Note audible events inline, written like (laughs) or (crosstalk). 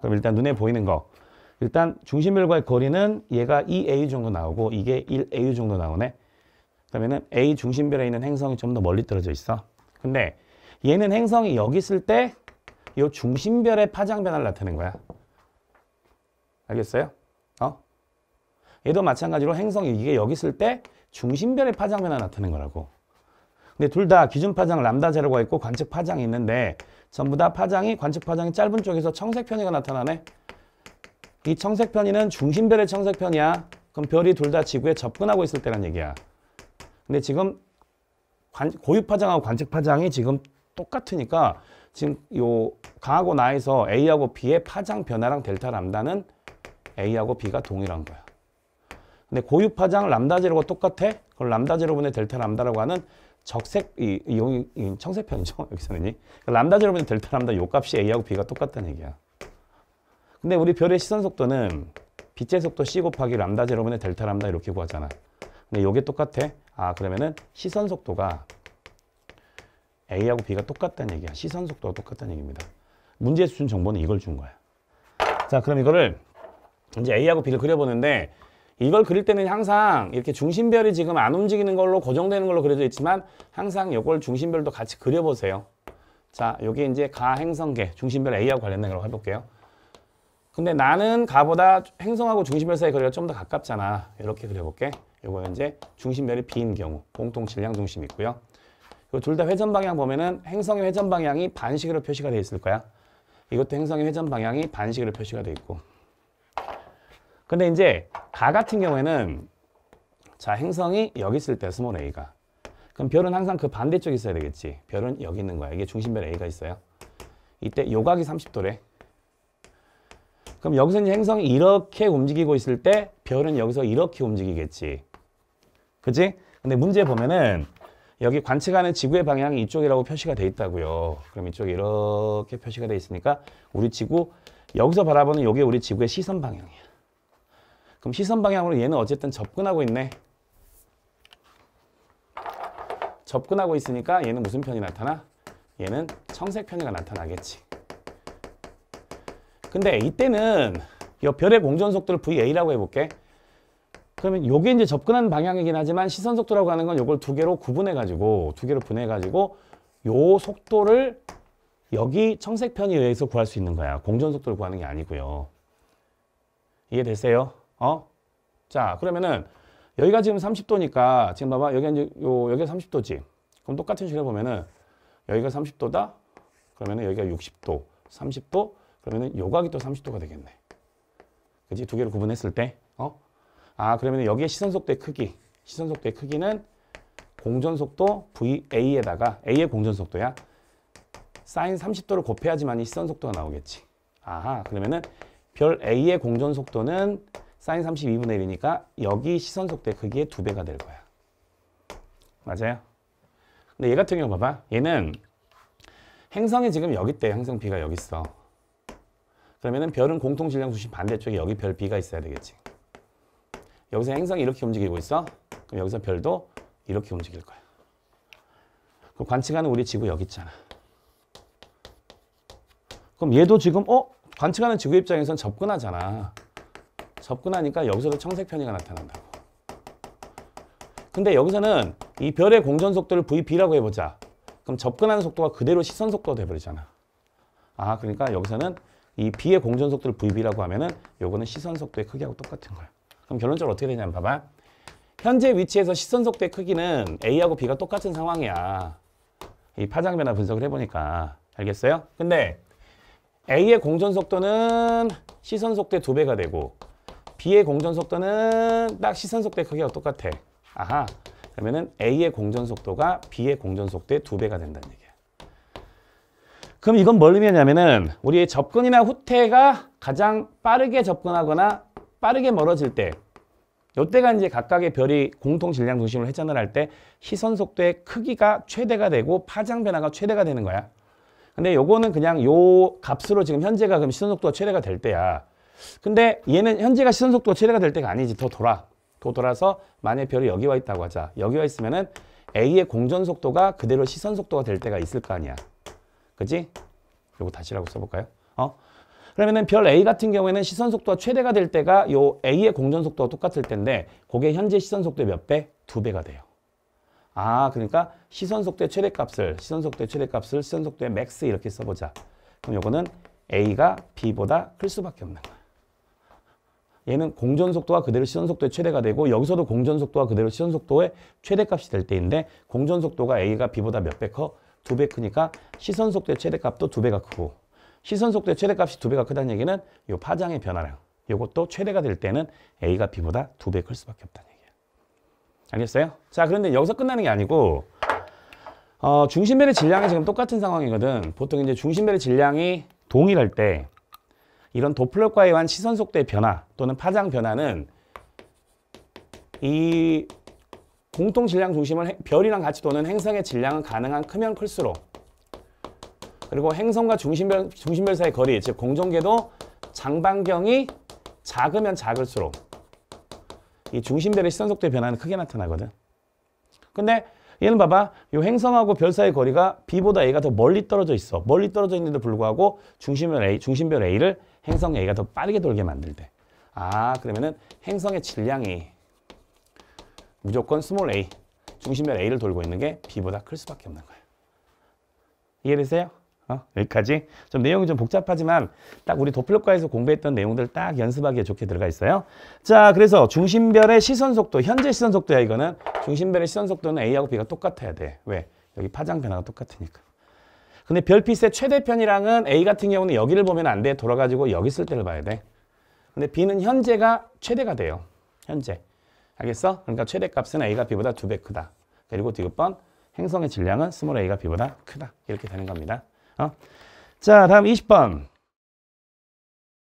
그럼 일단 눈에 보이는 거 일단 중심별과의 거리는 얘가 2A 정도 나오고 이게 1A 정도 나오네 그러면은 A 중심별에 있는 행성이 좀 더 멀리 떨어져 있어 근데 얘는 행성이 여기 있을 때 이 중심별의 파장 변화를 나타낸 거야 알겠어요? 어? 얘도 마찬가지로 행성이 이게 여기 있을 때 중심별의 파장 변화 나타낸 거라고 근데 둘 다 기준 파장 람다 제로가 있고 관측 파장이 있는데 전부 다 파장이 관측 파장이 짧은 쪽에서 청색 편의가 나타나네. 이 청색 편의는 중심별의 청색 편이야. 그럼 별이 둘 다 지구에 접근하고 있을 때란 얘기야. 근데 지금 관, 고유 파장하고 관측 파장이 지금 똑같으니까 지금 요 강하고 나에서 A하고 B의 파장 변화랑 델타 람다는 A하고 B가 동일한 거야. 근데 고유 파장 람다 제로가 똑같아? 그걸 람다 제로분의 델타 람다라고 하는 적색, 이, 이, 청색 편이죠. (laughs) 여기서는 이. 그러니까 람다 제로면 델타 람다 요 값이 A하고 B가 똑같다는 얘기야. 근데 우리 별의 시선 속도는 빛의 속도 C 곱하기 람다 제로분의 델타 람다 이렇게 구하잖아. 근데 요게 똑같아. 아 그러면은 시선 속도가 A하고 B가 똑같다는 얘기야. 시선 속도가 똑같다는 얘기입니다. 문제의 준 정보는 이걸 준 거야. 자 그럼 이거를 이제 A하고 B를 그려보는데 이걸 그릴 때는 항상 이렇게 중심별이 지금 안 움직이는 걸로 고정되는 걸로 그려져 있지만 항상 이걸 중심별도 같이 그려보세요. 자, 여기 이제 가 행성계 중심별 A하고 관련된 걸 해볼게요. 근데 나는 가보다 행성하고 중심별 사이 거리가 좀 더 가깝잖아. 이렇게 그려볼게. 요거 이제 중심별이 B인 경우 공통 질량 중심이 있고요. 둘 다 회전 방향 보면은 행성의 회전 방향이 반시계로 표시가 되어 있을 거야. 이것도 행성의 회전 방향이 반시계로 표시가 되어 있고 근데 이제 가 같은 경우에는 자 행성이 여기 있을 때 스몰 a가 그럼 별은 항상 그 반대쪽에 있어야 되겠지 별은 여기 있는 거야 이게 중심별 a가 있어요 이때 요각이 30도래 그럼 여기서 이제 행성이 이렇게 움직이고 있을 때 별은 여기서 이렇게 움직이겠지 그치? 근데 문제 보면은 여기 관측하는 지구의 방향이 이쪽이라고 표시가 돼 있다고요 그럼 이쪽에 이렇게 표시가 돼 있으니까 우리 지구 여기서 바라보는 이게 우리 지구의 시선 방향이야 그럼 시선 방향으로 얘는 어쨌든 접근하고 있네. 접근하고 있으니까 얘는 무슨 편이 나타나? 얘는 청색 편이가 나타나겠지. 근데 이때는 이 별의 공전 속도를 VA라고 해볼게. 그러면 요게 이제 접근하는 방향이긴 하지만 시선 속도라고 하는 건 요걸 두 개로 구분해 가지고 두 개로 분해 가지고 요 속도를 여기 청색 편에 의해서 구할 수 있는 거야. 공전 속도를 구하는 게 아니고요. 이해되세요? 어? 자, 그러면은 여기가 지금 30도니까 지금 봐봐. 여기 이제 요 여기가 30도지. 그럼 똑같은 식으로 보면은 여기가 30도다. 그러면은 여기가 60도, 30도. 그러면은 요각이 또 30도가 되겠네. 그지? 두 개를 구분했을 때. 어? 아, 그러면 은 여기에 시선 속도의 크기. 시선 속도의 크기는 공전 속도 VA에다가 A의 공전 속도야. 사인 30도를 곱해야지만 이 시선 속도가 나오겠지. 아하. 그러면은 별 A의 공전 속도는 사인 32분의 1이니까 여기 시선속도 크기의 2배가 될 거야. 맞아요? 근데 얘 같은 경우 봐봐. 얘는 행성이 지금 여기 있대. 행성 B가 여기 있어. 그러면은 별은 공통 질량 수심 반대쪽에 여기 별 B가 있어야 되겠지. 여기서 행성이 이렇게 움직이고 있어. 그럼 여기서 별도 이렇게 움직일 거야. 그 관측하는 우리 지구 여기 있잖아. 그럼 얘도 지금 어? 관측하는 지구 입장에선 접근하잖아. 접근하니까 여기서도 청색 편이가 나타난다고. 근데 여기서는 이 별의 공전 속도를 VB라고 해보자. 그럼 접근하는 속도가 그대로 시선 속도가 돼버리잖아. 아 그러니까 여기서는 이 B의 공전 속도를 VB라고 하면은 요거는 시선 속도의 크기하고 똑같은 거야. 그럼 결론적으로 어떻게 되냐면 봐봐. 현재 위치에서 시선 속도의 크기는 A하고 B가 똑같은 상황이야. 이 파장 변화 분석을 해보니까 알겠어요? 근데 A의 공전 속도는 시선 속도의 2배가 되고 B의 공전 속도는 딱 시선 속도의 크기가 똑같아. 아하. 그러면은 A의 공전 속도가 B의 공전 속도의 두 배가 된다는 얘기야. 그럼 이건 뭘 의미하냐면은 우리의 접근이나 후퇴가 가장 빠르게 접근하거나 빠르게 멀어질 때 이때가 이제 각각의 별이 공통 질량 중심으로 회전을 할 때 시선 속도의 크기가 최대가 되고 파장 변화가 최대가 되는 거야. 근데 요거는 그냥 요 값으로 지금 현재가 그럼 시선 속도가 최대가 될 때야. 근데 얘는 현재가 시선 속도가 최대가 될 때가 아니지. 더 돌아. 더 돌아서 만약 별이 여기 와 있다고 하자. 여기 와 있으면은 A의 공전 속도가 그대로 시선 속도가 될 때가 있을 거 아니야. 그지? 요거 다시라고 써볼까요? 어? 그러면은 별 A 같은 경우에는 시선 속도가 최대가 될 때가 요 A의 공전 속도와 똑같을 텐데 그게 현재 시선 속도의 몇 배? 두 배가 돼요. 아 그러니까 시선 속도의 최대값을 시선 속도의 최대값을 시선 속도의 맥스 이렇게 써보자. 그럼 요거는 A가 B보다 클 수밖에 없는 거야. 얘는 공전 속도가 그대로 시선 속도의 최대가 되고 여기서도 공전 속도가 그대로 시선 속도의 최대값이 될 때인데 공전 속도가 A가 B보다 몇 배 커? 두 배 크니까 시선 속도의 최대값도 두 배가 크고 시선 속도의 최대값이 두 배가 크다는 얘기는 이 파장의 변화량 요것도 최대가 될 때는 A가 B보다 두 배 클 수밖에 없다는 얘기예요. 알겠어요? 자 그런데 여기서 끝나는 게 아니고 어, 중심벨의 질량이 지금 똑같은 상황이거든. 보통 이제 중심벨의 질량이 동일할 때 이런 도플러과에 의한 시선 속도의 변화 또는 파장 변화는 이 공통 질량 중심을 별이랑 같이 도는 행성의 질량은 가능한 크면 클수록 그리고 행성과 중심별, 중심별 사이 의 거리, 즉공정계도 장반경이 작으면 작을수록 이 중심별의 시선속도의 변화는 크게 나타나거든. 근데 얘는 봐봐. 이 행성하고 별 사이 의 거리가 B보다 A가 더 멀리 떨어져 있어. 멀리 떨어져 있는데도 불구하고 중심별 A, 중심별 A를 행성 A가 더 빠르게 돌게 만들 때. 아, 그러면은 행성의 질량이 무조건 스몰 a, 중심별 a를 돌고 있는 게 b보다 클 수밖에 없는 거예요. 이해되세요? 어? 여기까지. 좀 내용이 좀 복잡하지만 딱 우리 도플러과에서 공부했던 내용들 딱 연습하기에 좋게 들어가 있어요. 자, 그래서 중심별의 시선 속도, 현재 시선 속도야 이거는. 중심별의 시선 속도는 a하고 b가 똑같아야 돼. 왜? 여기 파장 변화가 똑같으니까. 근데 별빛의 최대편이랑은 A 같은 경우는 여기를 보면 안 돼. 돌아가지고 여기 쓸 때를 봐야 돼. 근데 B는 현재가 최대가 돼요. 현재. 알겠어? 그러니까 최대값은 A가 B보다 두 배 크다. 그리고 뒷번 행성의 질량은 스몰 A가 B보다 크다. 이렇게 되는 겁니다. 어? 자, 다음 20번.